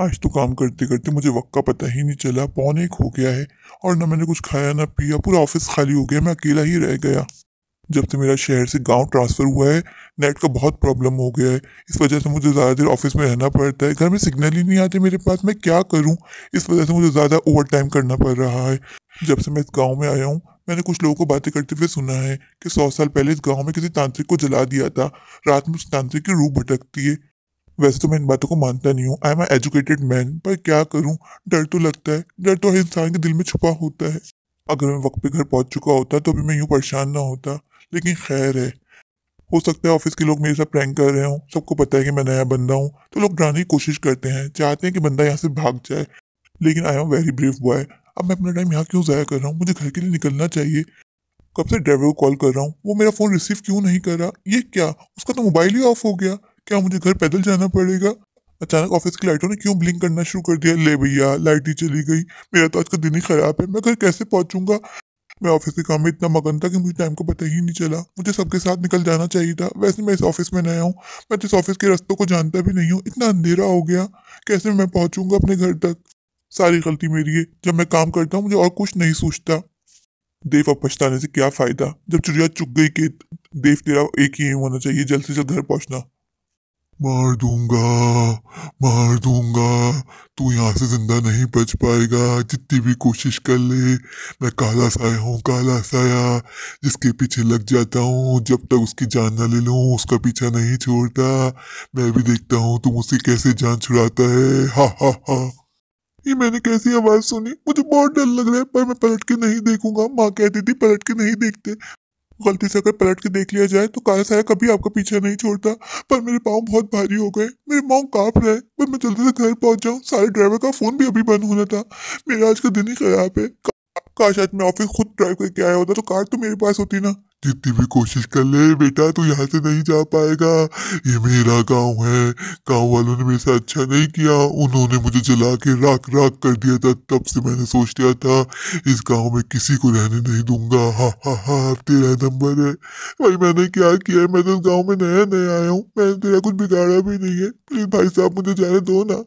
आज तो काम करते करते मुझे वक्त का पता ही नहीं चला पौन एक हो गया है और ना मैंने कुछ खाया ना पिया पूरा ऑफिस खाली हो गया मैं अकेला ही रह गया जब से मेरा शहर से गांव ट्रांसफ़र हुआ है नेट का बहुत प्रॉब्लम हो गया है इस वजह से मुझे ज़्यादा देर ऑफिस में रहना पड़ता है घर में सिग्नल ही नहीं आते मेरे पास मैं क्या करूं इस वजह से मुझे ज़्यादा ओवर टाइम करना पड़ रहा है जब से मैं इस गांव में आया हूं मैंने कुछ लोगों को बातें करते हुए सुना है कि सौ साल पहले इस गाँव में किसी तांत्रिक को जला दिया था रात में उस तांत्रिक की रूह भटकती है वैसे तो मैं इन बातों को मानता नहीं हूँ आई एम एजुकेटेड मैन पर क्या करूँ डर तो लगता है डर तो हर इंसान के दिल में छुपा होता है अगर मैं वक्त पे घर पहुँच चुका होता तो भी मैं यूँ परेशान ना होता लेकिन खैर है हो सकता है ऑफिस के लोग मेरे साथ प्रैंक कर रहे हों सबको पता है कि मैं नया बंदा हूँ तो लोग डराने की कोशिश करते हैं चाहते हैं कि बंदा यहाँ से भाग जाए लेकिन I am very brave boy अब मैं अपना टाइम यहाँ क्यों ज़ाया कर रहा हूँ मुझे घर के लिए निकलना चाहिए कब से ड्राइवर को कॉल कर रहा हूँ वो मेरा फ़ोन रिसीव क्यों नहीं कर रहा ये क्या उसका तो मोबाइल ही ऑफ हो गया क्या मुझे घर पैदल जाना पड़ेगा अचानक ऑफिस की लाइटों ने क्यों ब्लिंक करना शुरू कर दिया ले भैया लाइट ही चली गई मेरा तो आज का दिन ही खराब है मैं घर कैसे पहुंचूंगा मैं ऑफिस के काम में इतना मगन था कि मुझे टाइम को पता ही नहीं चला मुझे सबके साथ निकल जाना चाहिए था वैसे मैं इस ऑफिस में नया हूँ मैं तो इस ऑफिस के रस्तों को जानता भी नहीं हूँ इतना अंधेरा हो गया कैसे मैं पहुंचूंगा अपने घर तक सारी गलती मेरी है जब मैं काम करता हूँ मुझे और कुछ नहीं सोचता देव अब पछताने से क्या फायदा जब चिड़िया चुग गई कि देव तेरा एक ही होना चाहिए जल्द से जल्द घर पहुंचना मार दूंगा मार दूंगा तू यहाँ से जिंदा नहीं बच पाएगा जितनी भी कोशिश कर ले मैं काला साया हूँ काला साया जिसके पीछे लग जाता हूँ जब तक उसकी जान ना ले लूँ उसका पीछा नहीं छोड़ता मैं भी देखता हूँ तुम उसे कैसे जान छुड़ाता है हा हा हा ये मैंने कैसी आवाज़ सुनी मुझे बहुत डर लग रहा है पर मैं पलट के नहीं देखूंगा माँ कहती थी पलट के नहीं देखते गलती से अगर पलट के देख लिया जाए तो काला साया कभी आपका पीछा नहीं छोड़ता पर मेरे पाँव बहुत भारी हो गए मेरे पाँव काँप रहे पर मैं जल्दी से घर पहुंच जाऊँ सारे ड्राइवर का फ़ोन भी अभी बंद होना था मेरा आज का दिन ही खराब है काश आज मैं ऑफिस खुद ड्राइव करके आया होता तो कार तो मेरे पास होती ना जितनी भी कोशिश कर ले बेटा तू यहाँ से नहीं जा पाएगा ये मेरा गांव है गांव वालों ने मेरे साथ अच्छा नहीं किया उन्होंने मुझे जला के राख राख कर दिया था तब से मैंने सोच लिया था इस गांव में किसी को रहने नहीं दूंगा हा हा हा तेरा नंबर है भाई मैंने क्या किया मैं तो इस गाँव में नया नया आया हूँ मैंने तेरा तो कुछ बिगाड़ा भी नहीं है प्लीज़ भाई साहब मुझे जाने दो ना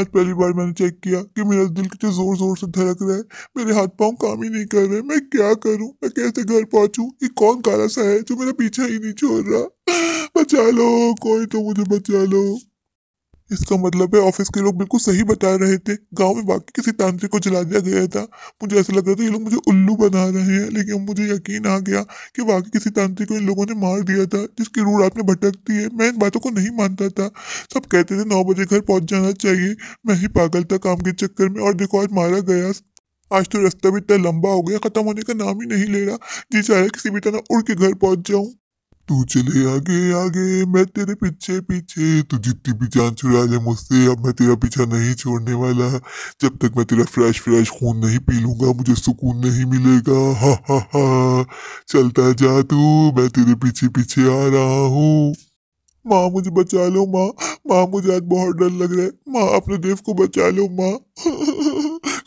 आज पहली बार मैंने चेक किया कि मेरा दिल कितने जोर जोर से धड़क रहा है मेरे हाथ पांव काम ही नहीं कर रहे मैं क्या करूं मैं कैसे घर पहुंचूं ये कौन काला सा है जो मेरा पीछा ही नहीं छोड़ रहा बचा लो कोई तो मुझे बचा लो इसका मतलब है ऑफिस के लोग बिल्कुल सही बता रहे थे गांव में बाकी किसी तांत्रिक को जला दिया गया था मुझे ऐसा लग रहा था ये लोग मुझे उल्लू बना रहे हैं लेकिन अब मुझे यकीन आ गया कि बाकी किसी तांत्रिक को इन लोगों ने मार दिया था जिसकी रूढ़ रात में भटकती है मैं इन बातों को नहीं मानता था सब कहते थे नौ बजे घर पहुँच जाना चाहिए मैं ही पागल था काम के चक्कर में और देखो आज मारा गया आज तो रास्ता भी इतना लंबा हो गया ख़त्म होने का नाम ही नहीं ले रहा जी चाहे किसी भी तरह उड़ के घर पहुंच जाऊं तू चले आगे आगे मैं तेरे पीछे पीछे तू जितनी भी जान छुड़ा ले मुझसे अब मैं तेरा पीछा नहीं छोड़ने वाला जब तक मैं तेरा फ्रेश फ्रेश खून नहीं पी लूंगा मुझे सुकून नहीं मिलेगा हा हा हा चलता जा तू मैं तेरे पीछे पीछे आ रहा हूँ माँ मुझे बचा लो माँ माँ मुझे आज बहुत डर लग रहा है माँ अपने देव को बचा लो माँ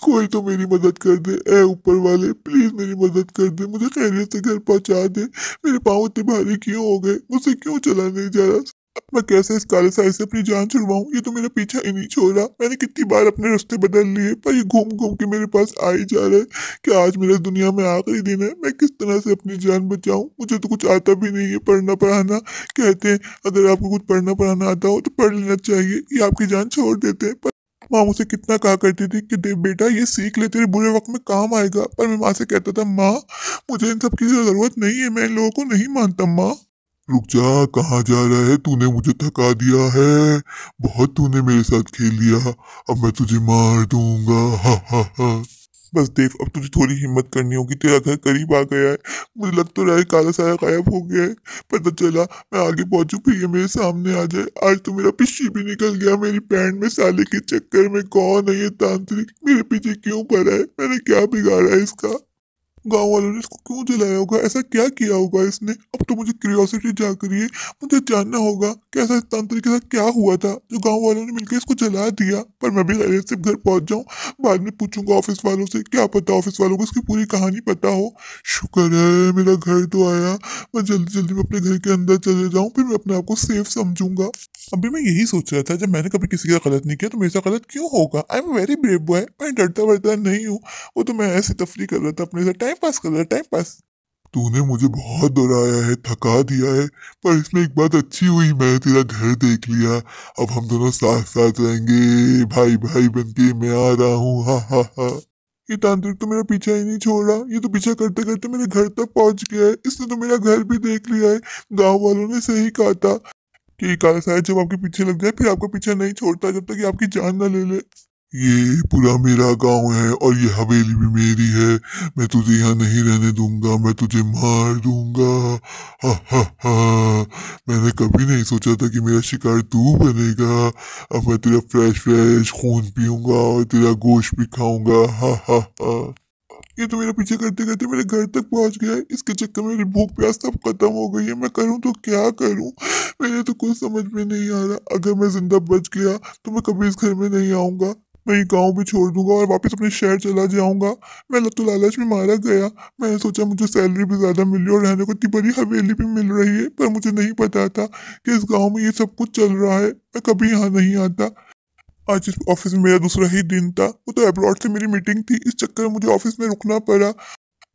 कोई तो मेरी मदद कर दे ए ऊपर वाले प्लीज़ मेरी मदद कर दे मुझे खैरियत से घर पहुंचा दे मेरे पाँव इतने भारी क्यों हो गए मुझसे क्यों चला नहीं जा रहा मैं कैसे इस काले साइज से अपनी जान छुड़वाऊँ ये तो मेरा पीछा ही नहीं छोड़ रहा मैंने कितनी बार अपने रास्ते बदल लिए पर ये घूम घूम के मेरे पास आ ही जा रहा है कि आज मेरा दुनिया में आखिरी दिन है मैं किस तरह से अपनी जान बचाऊँ मुझे तो कुछ आता भी नहीं है पढ़ना पढ़ाना कहते हैं अगर आपको कुछ पढ़ना पढ़ाना आता हो तो पढ़ लेना चाहिए ये आपकी जान छोड़ देते हैं माँ मुझे कितना कहा करती थी कि देव बेटा ये सीख ले तेरे बुरे वक्त में काम आएगा पर मैं माँ से कहता था माँ मुझे इन सब की जरूरत नहीं है मैं इन लोगों को नहीं मानता माँ रुक जा कहाँ जा रहा है तूने मुझे थका दिया है बहुत तूने मेरे साथ खेल लिया अब मैं तुझे मार दूंगा हा हा हा बस देव अब तुझे थोड़ी हिम्मत करनी होगी तेरा घर करीब आ गया है मुझे लग तो रहा है काला सारा गायब हो गया है पता चला मैं आगे पहुंचू फिर ये मेरे सामने आ जाए आज तो मेरा पिछी भी निकल गया मेरी पैंट में साले के चक्कर में कौन है ये तांत्रिक मेरे पीछे क्यों पड़ा है मैंने क्या बिगाड़ा है इसका गाँव वालों ने इसको क्यों जलाया होगा ऐसा क्या किया होगा इसने अब तो मुझे क्यूरियोसिटी जाग रही है मुझे जानना होगा कि ऐसा तंत्र के साथ क्या हुआ था जो गाँव वालों ने मिलकर इसको जला दिया पर मैं भी खैरियत से घर पहुँच जाऊँ बाद में पूछूंगा ऑफिस वालों से क्या पता ऑफिस वालों को इसकी पूरी कहानी पता हो शुक्र है मेरा घर तो आया मैं जल्दी जल्दी अपने घर के अंदर चले जाऊँ फिर मैं अपने आप को सेफ समझूंगा अभी मैं यही सोच रहा था जब मैंने कभी किसी का गलत नहीं किया तो मेरे साथ गलत क्यों होगा I am very brave boy मैं डरता वरता नहीं हूँ वो तो मैं ऐसी तफरी कर रहा था अपने साथ टाइम पास कर रहा टाइम पास तूने मुझे बहुत डराया है थका दिया है पर इसमें एक बात अच्छी हुई मैंने तेरा घर देख लिया अब हम दोनों साथ साथ रहेंगे भाई भाई बन के मैं आ रहा हूँ हा हा हा ये तांत्रिक तो मेरा पीछा ही नहीं छोड़ रहा ये तो पीछा करते करते मेरे घर तक पहुंच गया है इसने तो मेरा घर भी देख लिया है गांव वालों ने सही कहा था कि कार शायद जब आपके पीछे लग जाए फिर आपका पीछा नहीं छोड़ता जब तक आपकी जान ना ले ले ये पूरा मेरा गांव है और ये हवेली भी मेरी है मैं तुझे यहाँ नहीं रहने दूंगा मैं तुझे मार दूंगा हा हा हा मैंने कभी नहीं सोचा था कि मेरा शिकार तू बनेगा अब मैं तेरा फ्रेश फ्रेश खून पीऊंगा और तेरा गोश्त भी खाऊंगा हा हा हा ये तो मेरा पीछे करते करते मेरे घर तक पहुंच गया है इसके चक्कर में मेरी भूख प्यास सब खत्म हो गई है मैं करूं तो क्या करूं मेरे तो कुछ समझ में नहीं आ रहा अगर मैं जिंदा बच गया तो मैं कभी इस घर में नहीं आऊंगा मैं ये गांव भी छोड़ दूंगा और वापस अपने शहर चला जाऊंगा मैं लत लालच में मारा गया मैंने सोचा मुझे सैलरी भी ज़्यादा मिली और रहने को इतनी बड़ी हवेली भी मिल रही है पर मुझे नहीं पता था कि इस गांव में ये सब कुछ चल रहा है मैं कभी यहाँ नहीं आता आज ऑफिस में मेरा दूसरा ही दिन था वो तो एब्रॉड से मेरी मीटिंग थी इस चक्कर में मुझे ऑफिस में रुकना पड़ा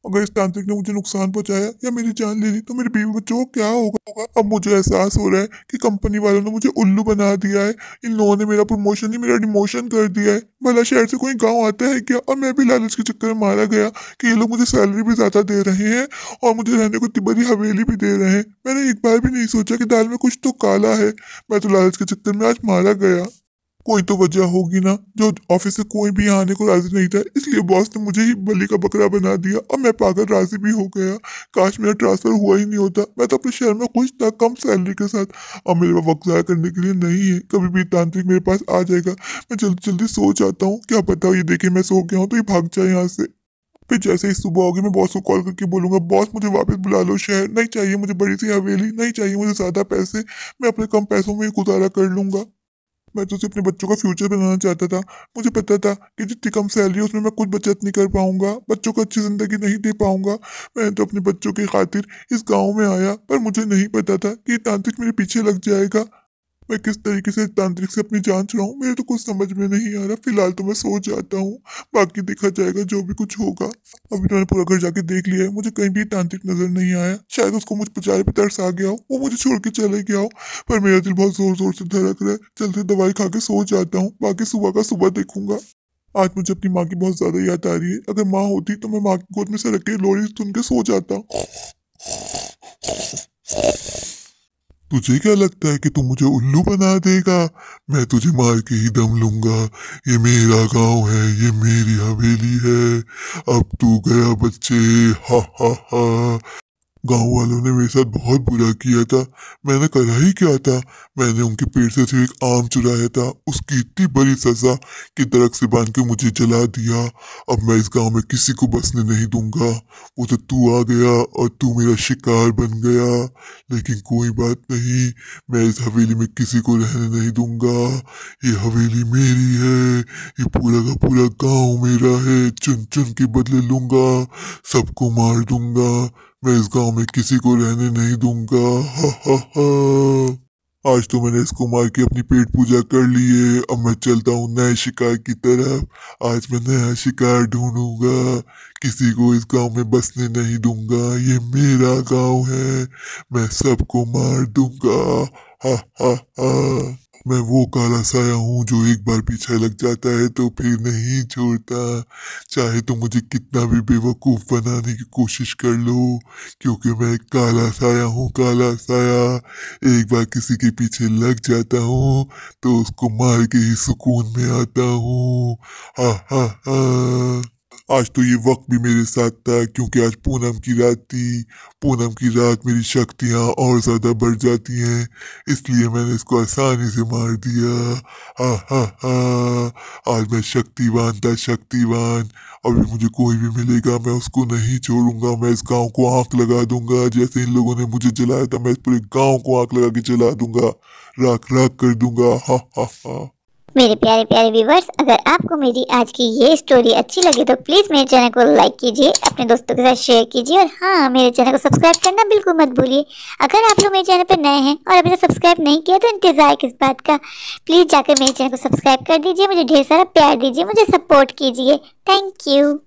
अगर इस तांत्रिक ने मुझे नुकसान पहुंचाया या मेरी जान ले ली तो मेरे बीवी बच्चों को क्या होगा होगा अब मुझे एहसास हो रहा है कि कंपनी वालों ने मुझे उल्लू बना दिया है इन लोगों ने मेरा प्रमोशन ही मेरा डिमोशन कर दिया है भला शहर से कोई गांव आता है क्या और मैं भी लालच के चक्कर में मारा गया कि ये लोग मुझे सैलरी भी ज़्यादा दे रहे हैं और मुझे रहने को तिबरी हवेली भी दे रहे हैं मैंने एक बार भी नहीं सोचा कि दाल में कुछ तो काला है मैं तो लालच के चक्कर में आज मारा गया कोई तो वजह होगी ना जो ऑफिस से कोई भी यहाँ आने को राजी नहीं था इसलिए बॉस ने मुझे ही बलि का बकरा बना दिया और मैं पागल राजी भी हो गया काश मेरा ट्रांसफर हुआ ही नहीं होता मैं तो अपने शहर में खुश था कम सैलरी के साथ और मेरे पास वक्त ज़ाया करने के लिए नहीं है कभी भी तांत्रिक मेरे पास आ जाएगा मैं जल्दी जल्दी सो जाता हूँ क्या बताओ ये देखिए मैं सो गया हूँ तो ये भाग जाए यहाँ से फिर जैसे ही सुबह होगी मैं बॉस को कॉल करके बोलूंगा बॉस मुझे वापस बुला लो शहर नहीं चाहिए मुझे बड़ी सी हवेली नहीं चाहिए मुझे ज़्यादा पैसे मैं अपने कम पैसों में ही गुजारा कर लूंगा मैं तो अपने बच्चों का फ्यूचर बनाना चाहता था मुझे पता था कि जितनी कम सैलरी है उसमें मैं कुछ बचत नहीं कर पाऊंगा बच्चों को अच्छी ज़िंदगी नहीं दे पाऊंगा मैं तो अपने बच्चों की खातिर इस गांव में आया पर मुझे नहीं पता था कि तांत्रिक मेरे पीछे लग जाएगा मैं किस तरीके से तांत्रिक से अपनी जान छुड़ाऊँ मेरे तो कुछ समझ में नहीं आ रहा फिलहाल तो मैं सो जाता हूँ बाकी देखा जाएगा जो भी कुछ होगा अभी तो मैंने पूरा घर जाके देख लिया है मुझे कहीं भी तांत्रिक नजर नहीं आया शायद उसको मुझ पचारे पे तरस आ गया हो वो मुझे छोड़ के चले गया हो पर मेरा दिल बहुत जोर जोर से धड़क रहा है से दवाई खा के सो जाता हूँ बाकी सुबह का सुबह देखूंगा आज मुझे अपनी माँ की बहुत ज्यादा याद आ रही है अगर माँ होती तो मैं माँ की गोद में से रख के लोरी सुन के सो जाता तुझे क्या लगता है कि तू मुझे उल्लू बना देगा मैं तुझे मार के ही दम लूंगा ये मेरा गांव है ये मेरी हवेली है अब तू गया बच्चे हा हा हा गांव वालों ने मेरे साथ बहुत बुरा किया था मैंने करा ही क्या था मैंने उनके पेड़ से सिर्फ एक आम चुराया था उसकी इतनी बड़ी सजा कि दरख से बांध के मुझे जला दिया अब मैं इस गांव में किसी को बसने नहीं दूंगा वो तो तू आ गया और तू मेरा शिकार बन गया लेकिन कोई बात नहीं मैं इस हवेली में किसी को रहने नहीं दूंगा ये हवेली मेरी है ये पूरा का पूरा गाँव मेरा है चुन चुन के बदले लूंगा सबको मार दूंगा मैं इस गांव में किसी को रहने नहीं दूंगा हा हा हा आज तो मैंने इसको मार के अपनी पेट पूजा कर ली है अब मैं चलता हूँ नए शिकार की तरफ आज मैं नया शिकार ढूंढूंगा किसी को इस गांव में बसने नहीं दूंगा ये मेरा गांव है मैं सबको मार दूंगा हा हा हा मैं वो काला साया हूँ जो एक बार पीछा लग जाता है तो फिर नहीं छोड़ता चाहे तो मुझे कितना भी बेवकूफ़ बनाने की कोशिश कर लो क्योंकि मैं काला साया हूँ काला साया एक बार किसी के पीछे लग जाता हूँ तो उसको मार के ही सुकून में आता हूँ हा हा हा आज तो ये वक्त भी मेरे साथ था क्योंकि आज पूनम की रात थी पूनम की रात मेरी शक्तियाँ और ज़्यादा बढ़ जाती हैं इसलिए मैंने इसको आसानी से मार दिया हा हा हा आज मैं शक्तिवान था शक्तिवान अभी मुझे कोई भी मिलेगा मैं उसको नहीं छोड़ूंगा मैं इस गांव को आंख लगा दूंगा जैसे इन लोगों ने मुझे जलाया था मैं इस पूरे गांव को आंख लगा के जला दूंगा राख राख कर दूंगा हा हा हा मेरे प्यारे प्यारे व्यूवर्स अगर आपको मेरी आज की ये स्टोरी अच्छी लगी तो प्लीज़ मेरे चैनल को लाइक कीजिए अपने दोस्तों के साथ शेयर कीजिए और हाँ मेरे चैनल को सब्सक्राइब करना बिल्कुल मत भूलिए अगर आप लोग मेरे चैनल पर नए हैं और अभी तक तो सब्सक्राइब नहीं किया तो इंतज़ार किस बात का प्लीज़ जाकर मेरे चैनल को सब्सक्राइब कर दीजिए मुझे ढेर सारा प्यार दीजिए मुझे सपोर्ट कीजिए थैंक यू